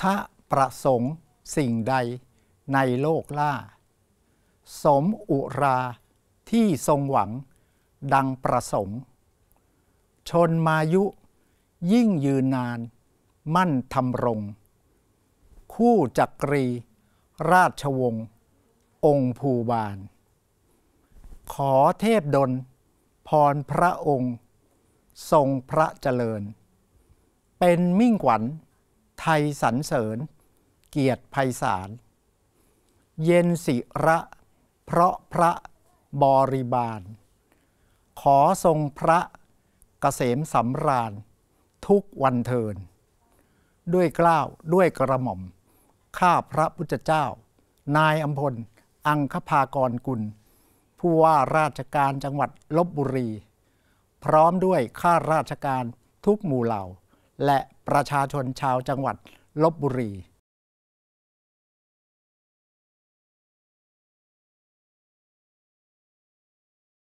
ทะประสงค์สิ่งใดในโลกล่า สมอุราที่ทรงหวังดังประสงค์ ชนมายุยิ่งยืนนานมั่นทำรง คู่จักรีราชวงศ์องค์ภูบาล ขอเทพดลพรพระองค์ ทรงพระเจริญ เป็นมิ่งขวัญยสรรเสริญเกียรติภัยสารเย็นสิระเพราะพระบริบาล ขอทรงพระกะเกษมสำราญทุกวันเทินด้วยกล้าวด้วยกระหม่อม ข้าพระพุทธเจ้า นายอัมพลอังคภากรกุล ผู้ว่าราชการจังหวัดลบบุรี พร้อมด้วยข้าราชการทุกหมู่เหล่าและประชาชนชาวจังหวัดลบบุรี